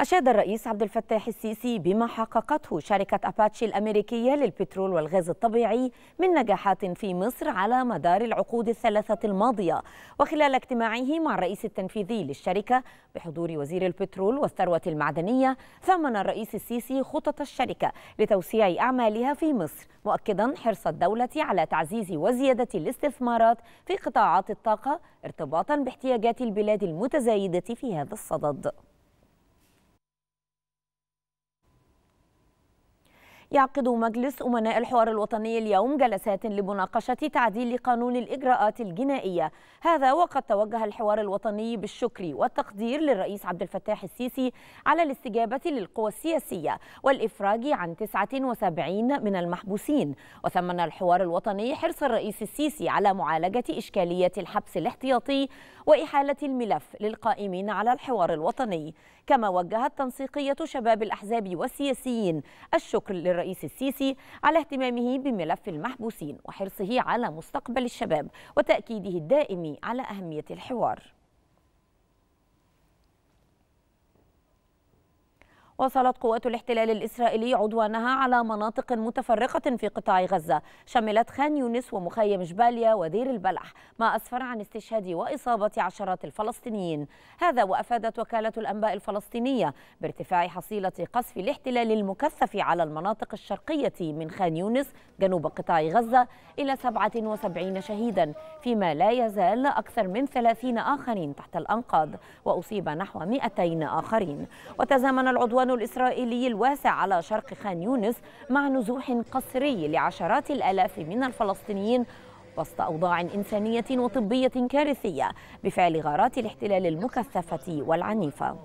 أشاد الرئيس عبد الفتاح السيسي بما حققته شركة أباتشي الأمريكية للبترول والغاز الطبيعي من نجاحات في مصر على مدار العقود الثلاثة الماضية وخلال اجتماعه مع الرئيس التنفيذي للشركة بحضور وزير البترول والثروة المعدنية ثمن الرئيس السيسي خطط الشركة لتوسيع أعمالها في مصر مؤكدا حرص الدولة على تعزيز وزيادة الاستثمارات في قطاعات الطاقة ارتباطا باحتياجات البلاد المتزايدة في هذا الصدد يعقد مجلس أمناء الحوار الوطني اليوم جلسات لمناقشة تعديل قانون الإجراءات الجنائية هذا وقد توجه الحوار الوطني بالشكر والتقدير للرئيس عبد الفتاح السيسي على الاستجابة للقوى السياسية والإفراج عن 79 من المحبوسين وثمن الحوار الوطني حرص الرئيس السيسي على معالجة إشكالية الحبس الاحتياطي وإحالة الملف للقائمين على الحوار الوطني كما وجهت تنسيقية شباب الأحزاب والسياسيين الشكر للرئيس الرئيس السيسي على اهتمامه بملف المحبوسين وحرصه على مستقبل الشباب وتأكيده الدائم على أهمية الحوار واصلت قوات الاحتلال الإسرائيلي عدوانها على مناطق متفرقة في قطاع غزة شملت خان يونس ومخيم جباليا ودير البلح ما أسفر عن استشهاد وإصابة عشرات الفلسطينيين هذا وأفادت وكالة الأنباء الفلسطينية بارتفاع حصيلة قصف الاحتلال المكثف على المناطق الشرقية من خان يونس جنوب قطاع غزة إلى 77 شهيدا فيما لا يزال أكثر من 30 آخرين تحت الأنقاض وأصيب نحو 200 آخرين وتزامن العدوان الإسرائيلي الواسع على شرق خان يونس مع نزوح قسري لعشرات الآلاف من الفلسطينيين وسط أوضاع إنسانية وطبية كارثية بفعل غارات الاحتلال المكثفة والعنيفة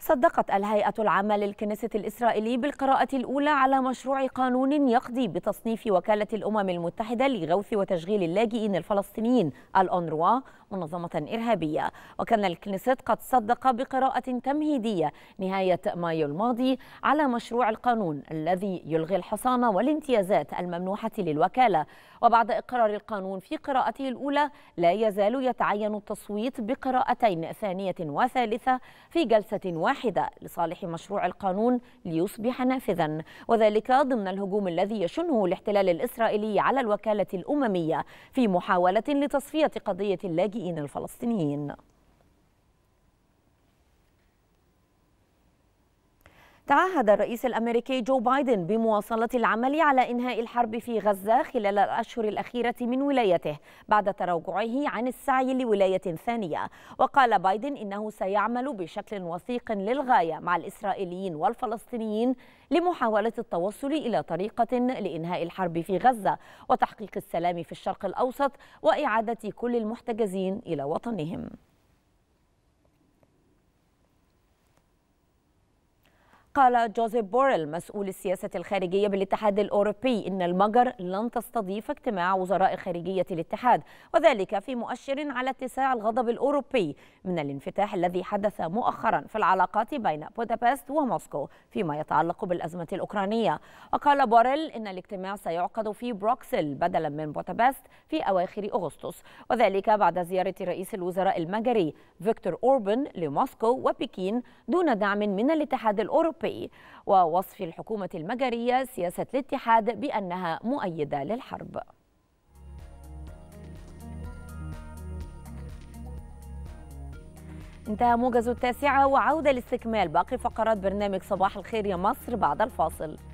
صدقت الهيئة العامة للكنيسة الإسرائيلي بالقراءة الأولى على مشروع قانون يقضي بتصنيف وكالة الأمم المتحدة لغوث وتشغيل اللاجئين الفلسطينيين الأونروا منظمة إرهابية وكان الكنيست قد صدق بقراءة تمهيدية نهاية مايو الماضي على مشروع القانون الذي يلغي الحصانة والامتيازات الممنوحة للوكالة وبعد إقرار القانون في قراءته الأولى لا يزال يتعين التصويت بقراءتين ثانية وثالثة في جلسة واحدة لصالح مشروع القانون ليصبح نافذا وذلك ضمن الهجوم الذي يشنه الاحتلال الإسرائيلي على الوكالة الأممية في محاولة لتصفية قضية اللاجئين اللاجئين الفلسطينيين تعهد الرئيس الامريكي جو بايدن بمواصله العمل على انهاء الحرب في غزه خلال الاشهر الاخيره من ولايته بعد تراجعه عن السعي لولايه ثانيه وقال بايدن انه سيعمل بشكل وثيق للغايه مع الاسرائيليين والفلسطينيين لمحاوله التوصل الى طريقه لانهاء الحرب في غزه وتحقيق السلام في الشرق الاوسط واعاده كل المحتجزين الى وطنهم قال جوزيف بوريل مسؤول السياسة الخارجية بالاتحاد الأوروبي إن المجر لن تستضيف اجتماع وزراء خارجية الاتحاد وذلك في مؤشر على اتساع الغضب الأوروبي من الانفتاح الذي حدث مؤخرا في العلاقات بين بودابست وموسكو فيما يتعلق بالأزمة الأوكرانية وقال بوريل إن الاجتماع سيعقد في بروكسل بدلا من بودابست في أواخر أغسطس وذلك بعد زيارة رئيس الوزراء المجري فيكتور أوربن لموسكو وبكين دون دعم من الاتحاد الأوروبي الأوروبي ووصف الحكومة المجرية سياسة الاتحاد بأنها مؤيدة للحرب انتهى موجز التاسعة وعودة لاستكمال باقي فقرات برنامج صباح الخير يا مصر بعد الفاصل